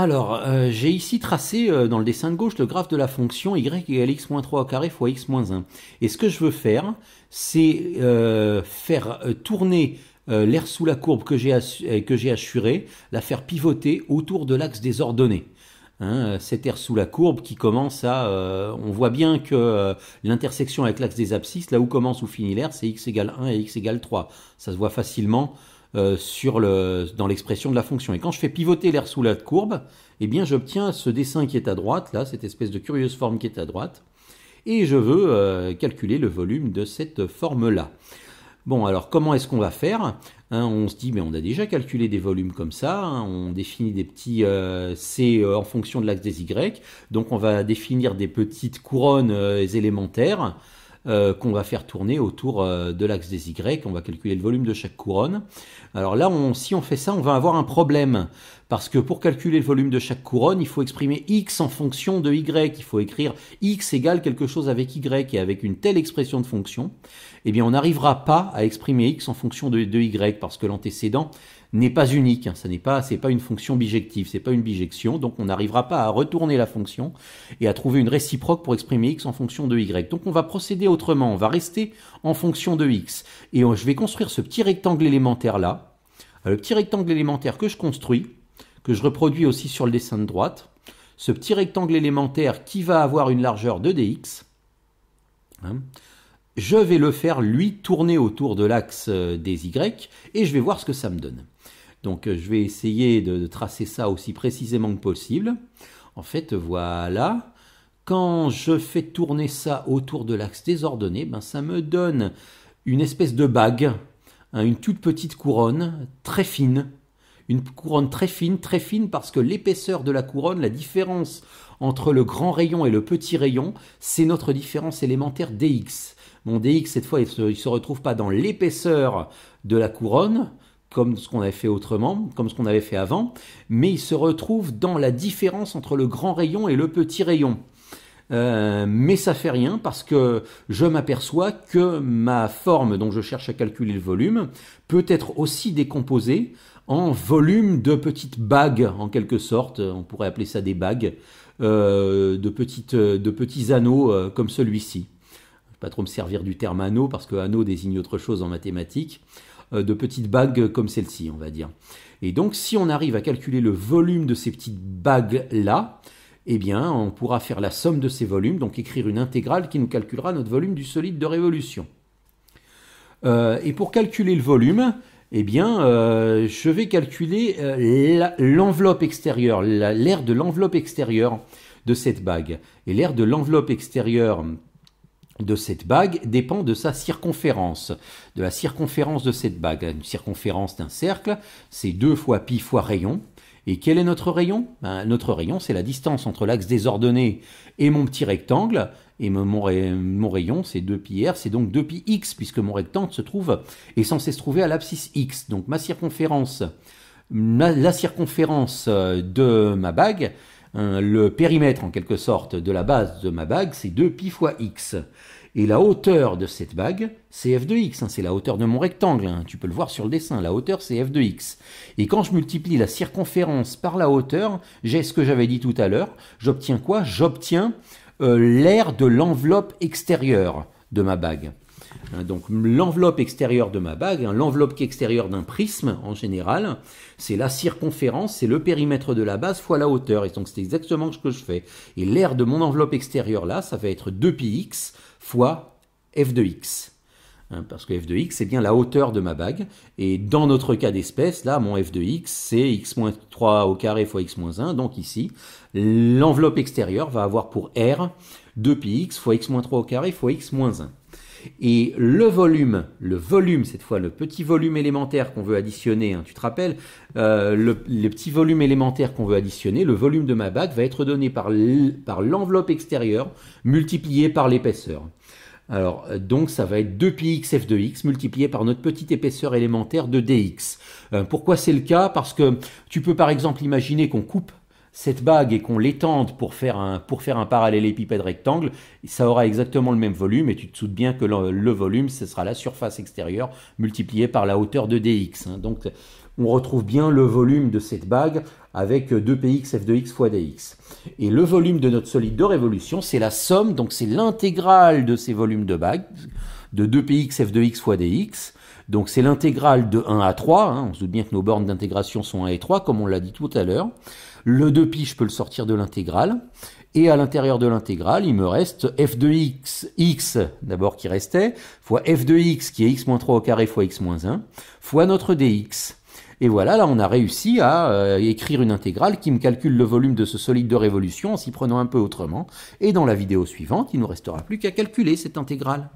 Alors, euh, j'ai ici tracé euh, dans le dessin de gauche le graphe de la fonction y égale x-3 au carré fois x-1. Et ce que je veux faire, c'est euh, faire tourner l'air sous la courbe que j'ai assuré, la faire pivoter autour de l'axe des ordonnées. Hein, cet air sous la courbe qui commence à... on voit bien que l'intersection avec l'axe des abscisses, là où commence ou finit l'air, c'est x égale 1 et x égale 3. Ça se voit facilement euh, dans l'expression de la fonction. Et quand je fais pivoter l'air sous la courbe, eh bien j'obtiens ce dessin qui est à droite, là, cette espèce de curieuse forme qui est à droite. Et je veux euh, calculer le volume de cette forme-là. Bon, alors comment est-ce qu'on va faire hein, On se dit, mais on a déjà calculé des volumes comme ça, hein, on définit des petits euh, C en fonction de l'axe des Y, donc on va définir des petites couronnes élémentaires euh, qu'on va faire tourner autour euh, de l'axe des Y. On va calculer le volume de chaque couronne. Alors là, si on fait ça, on va avoir un problème. Parce que pour calculer le volume de chaque couronne, il faut exprimer x en fonction de y. Il faut écrire x égale quelque chose avec y. Et avec une telle expression de fonction, eh bien, on n'arrivera pas à exprimer x en fonction de y parce que l'antécédent n'est pas unique. Ce hein. n'est pas, pas une fonction bijective, ce n'est pas une bijection. Donc on n'arrivera pas à retourner la fonction et à trouver une réciproque pour exprimer x en fonction de y. Donc on va procéder autrement. On va rester en fonction de x. Et euh, je vais construire ce petit rectangle élémentaire là. Euh, le petit rectangle élémentaire que je construis, que je reproduis aussi sur le dessin de droite. Ce petit rectangle élémentaire qui va avoir une largeur de dx. Hein, je vais le faire lui tourner autour de l'axe euh, des y et je vais voir ce que ça me donne. Donc euh, je vais essayer de, tracer ça aussi précisément que possible. En fait, voilà. Quand je fais tourner ça autour de l'axe désordonné, ben, ça me donne une espèce de bague, hein, une toute petite couronne très fine, une couronne très fine, très fine parce que l'épaisseur de la couronne, la différence entre le grand rayon et le petit rayon, c'est notre différence élémentaire dx. Mon dx, cette fois, il ne se, retrouve pas dans l'épaisseur de la couronne, comme ce qu'on avait fait autrement, comme ce qu'on avait fait avant, mais il se retrouve dans la différence entre le grand rayon et le petit rayon. Euh, mais ça fait rien parce que je m'aperçois que ma forme dont je cherche à calculer le volume peut être aussi décomposée en volume de petites bagues, en quelque sorte, on pourrait appeler ça des bagues, euh, de, petites, de petits anneaux euh, comme celui-ci. Je ne vais pas trop me servir du terme anneau parce que anneau désigne autre chose en mathématiques. Euh, de petites bagues comme celle-ci, on va dire. Et donc, si on arrive à calculer le volume de ces petites bagues-là, eh bien, on pourra faire la somme de ces volumes, donc écrire une intégrale qui nous calculera notre volume du solide de révolution. Euh, et pour calculer le volume, eh bien, euh, je vais calculer l'enveloppe extérieure, l'aire de l'enveloppe extérieure de cette bague. Et l'aire de l'enveloppe extérieure de cette bague dépend de sa circonférence, de la circonférence de cette bague. Une circonférence d'un cercle, c'est 2 fois pi fois rayon. Et quel est notre rayon ben, Notre rayon, c'est la distance entre l'axe désordonné et mon petit rectangle. Et mon, rayon, c'est 2 pi r, c'est donc 2 pi x, puisque mon rectangle se trouve, est censé se trouver à l'abscisse x. Donc ma circonférence, la circonférence euh, de ma bague, Hein, le périmètre en quelque sorte de la base de ma bague, c'est 2pi fois x. Et la hauteur de cette bague, c'est f de x, hein, c'est la hauteur de mon rectangle, hein, tu peux le voir sur le dessin, la hauteur c'est f de x. Et quand je multiplie la circonférence par la hauteur, j'ai ce que j'avais dit tout à l'heure, j'obtiens quoi J'obtiens euh, l'air l'aire de l'enveloppe extérieure de ma bague. Hein, donc l'enveloppe extérieure de ma bague, hein, l'enveloppe extérieure d'un prisme en général, c'est la circonférence, c'est le périmètre de la base fois la hauteur. Et donc c'est exactement ce que je fais. Et l'aire de mon enveloppe extérieure là, ça va être 2πx fois f de x hein, parce que f de x, c'est bien la hauteur de ma bague. Et dans notre cas d'espèce, là, mon f de x, c'est x-3 au carré fois x-1. moins Donc ici, l'enveloppe extérieure va avoir pour r 2πx fois x-3 au carré fois x-1. moins et le volume, le volume, cette fois le petit volume élémentaire qu'on veut additionner, hein, tu te rappelles, euh, le, petit volume élémentaire qu'on veut additionner, le volume de ma bague va être donné par l'enveloppe extérieure multiplié par l'épaisseur. Alors, euh, donc ça va être 2πx f de x multiplié par notre petite épaisseur élémentaire de dx. Euh, pourquoi c'est le cas Parce que tu peux par exemple imaginer qu'on coupe cette bague et qu'on l'étende pour faire un, pour faire un parallélépipède rectangle, ça aura exactement le même volume et tu te souviens bien que le, volume, ce sera la surface extérieure multipliée par la hauteur de dx. Hein. Donc on retrouve bien le volume de cette bague avec 2px f de x fois dx. Et le volume de notre solide de révolution, c'est la somme, donc c'est l'intégrale de ces volumes de bagues, de 2px f de x fois dx. Donc c'est l'intégrale de 1 à 3, hein. on se doute bien que nos bornes d'intégration sont 1 et 3, comme on l'a dit tout à l'heure. Le 2pi, je peux le sortir de l'intégrale. Et à l'intérieur de l'intégrale, il me reste f de x, x d'abord qui restait, fois f de x qui est x moins 3 au carré fois x moins 1, fois notre dx. Et voilà, là on a réussi à euh, écrire une intégrale qui me calcule le volume de ce solide de révolution en s'y prenant un peu autrement. Et dans la vidéo suivante, il ne nous restera plus qu'à calculer cette intégrale.